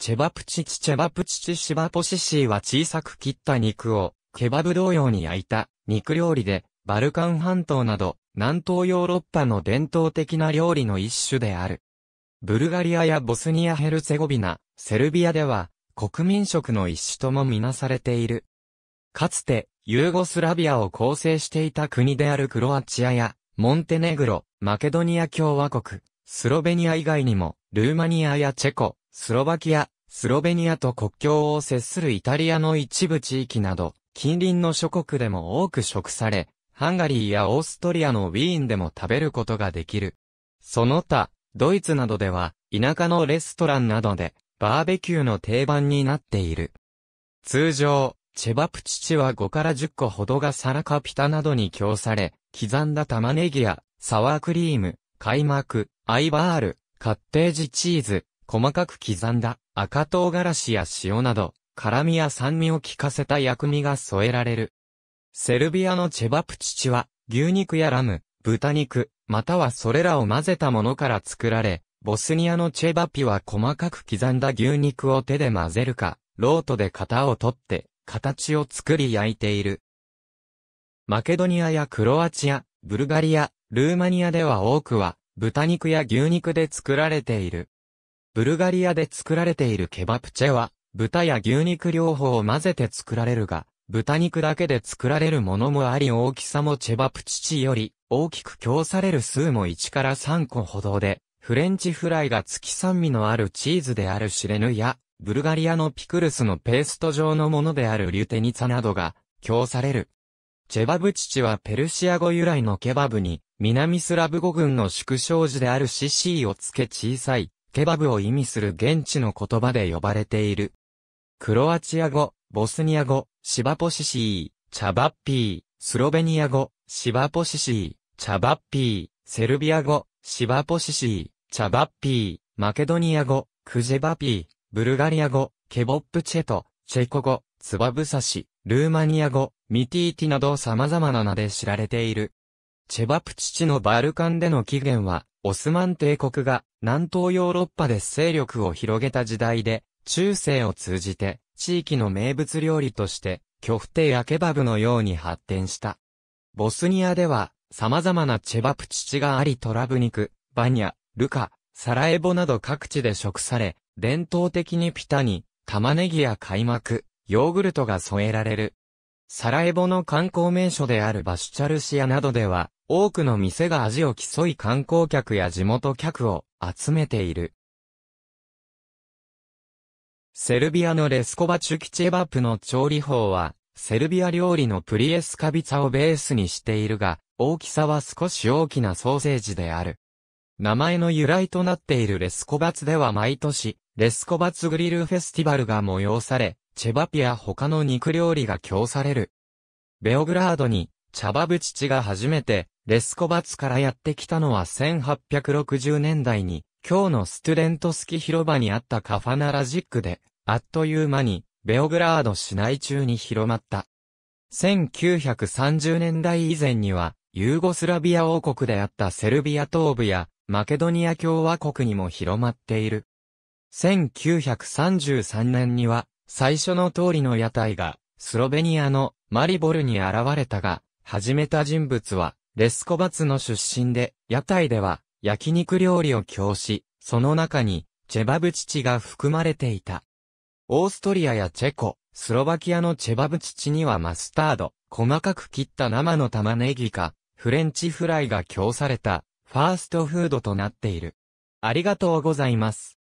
チェバプチチチェバプチチシバポシシーは小さく切った肉を、ケバブ同様に焼いた肉料理で、バルカン半島など、南東ヨーロッパの伝統的な料理の一種である。ブルガリアやボスニア・ヘルツェゴビナ、セルビアでは、国民食の一種ともみなされている。かつて、ユーゴスラビアを構成していた国であるクロアチアや、モンテネグロ、マケドニア共和国、スロベニア以外にも、ルーマニアやチェコ、スロバキア、スロベニアと国境を接するイタリアの一部地域など、近隣の諸国でも多く食され、ハンガリーやオーストリアのウィーンでも食べることができる。その他、ドイツなどでは、田舎のレストランなどで、バーベキューの定番になっている。通常、チェバプチチは5から10個ほどがサラカピタなどに供され、刻んだ玉ねぎや、サワークリーム、開幕、アイバール、カッテージチーズ、細かく刻んだ赤唐辛子や塩など、辛味や酸味を効かせた薬味が添えられる。セルビアのチェバプチチは、牛肉やラム、豚肉、またはそれらを混ぜたものから作られ、ボスニアのチェバピは細かく刻んだ牛肉を手で混ぜるか、ロートで型を取って、形を作り焼いている。マケドニアやクロアチア、ブルガリア、ルーマニアでは多くは、豚肉や牛肉で作られている。ブルガリアで作られているケバプチェは、豚や牛肉両方を混ぜて作られるが、豚肉だけで作られるものもあり大きさもチェバプチチより大きく供される数も1から3個ほどで、フレンチフライが月酸味のあるチーズであるシレヌや、ブルガリアのピクルスのペースト状のものであるリュテニツァなどが供される。チェバブチチはペルシア語由来のケバブに、南スラブ語群の縮小字であるシシーを付け小さい、ケバブを意味する現地の言葉で呼ばれている。クロアチア語、ボスニア語、シバポシシー、チャバッピー、スロベニア語、シバポシシー、チャバッピー、セルビア語、シバポシシー、チャバッピー、マケドニア語、クジェバピー、ブルガリア語、ケボップチェト、チェコ語、ツバブサシ、ルーマニア語、ミティーティなど様々な名で知られている。チェバプチチのバルカンでの起源は、オスマン帝国が南東ヨーロッパで勢力を広げた時代で、中世を通じて地域の名物料理として、巨フテやケバブのように発展した。ボスニアでは、様々なチェバプチチがありトラブ肉、バニャ、ルカ、サラエボなど各地で食され、伝統的にピタに、玉ねぎや開幕、ヨーグルトが添えられる。サラエボの観光名所であるバシュチャルシアなどでは、多くの店が味を競い観光客や地元客を集めている。セルビアのレスコバチュキチェバプの調理法は、セルビア料理のプリエスカビツァをベースにしているが、大きさは少し大きなソーセージである。名前の由来となっているレスコバツでは毎年、レスコバツグリルフェスティバルが催され、チェバピや他の肉料理が供される。ベオグラードにシャバブ父が初めて、レスコバツからやってきたのは1860年代に、今日のストゥレントスキ広場にあったカファナラジックで、あっという間に、ベオグラード市内中に広まった。1930年代以前には、ユーゴスラビア王国であったセルビア東部や、マケドニア共和国にも広まっている。1933年には、最初の通りの屋台が、スロベニアのマリボルに現れたが、始めた人物は、レスコバツの出身で、屋台では焼肉料理を供し、その中に、チェバブチチが含まれていた。オーストリアやチェコ、スロバキアのチェバブチチにはマスタード、細かく切った生の玉ねぎか、フレンチフライが供された、ファーストフードとなっている。ありがとうございます。